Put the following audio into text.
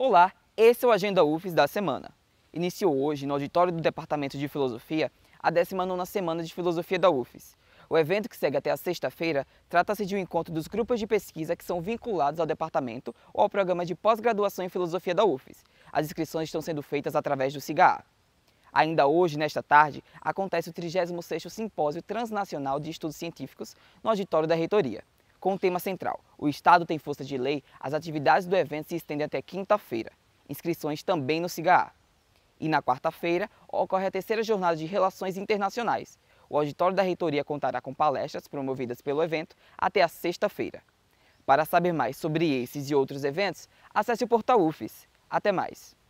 Olá, esse é o Agenda UFES da semana. Iniciou hoje, no auditório do Departamento de Filosofia, a 19ª Semana de Filosofia da UFES. O evento, que segue até a sexta-feira, trata-se de um encontro dos grupos de pesquisa que são vinculados ao departamento ou ao programa de pós-graduação em Filosofia da UFES. As inscrições estão sendo feitas através do CIGA. Ainda hoje, nesta tarde, acontece o 36º Simpósio Transnacional de Estudos Científicos no auditório da Reitoria com o tema central: o Estado tem força de lei, as atividades do evento se estendem até quinta-feira. Inscrições também no CIGAA. E na quarta-feira ocorre a terceira jornada de Relações Internacionais. O auditório da reitoria contará com palestras promovidas pelo evento até a sexta-feira. Para saber mais sobre esses e outros eventos, acesse o portal UFES. Até mais!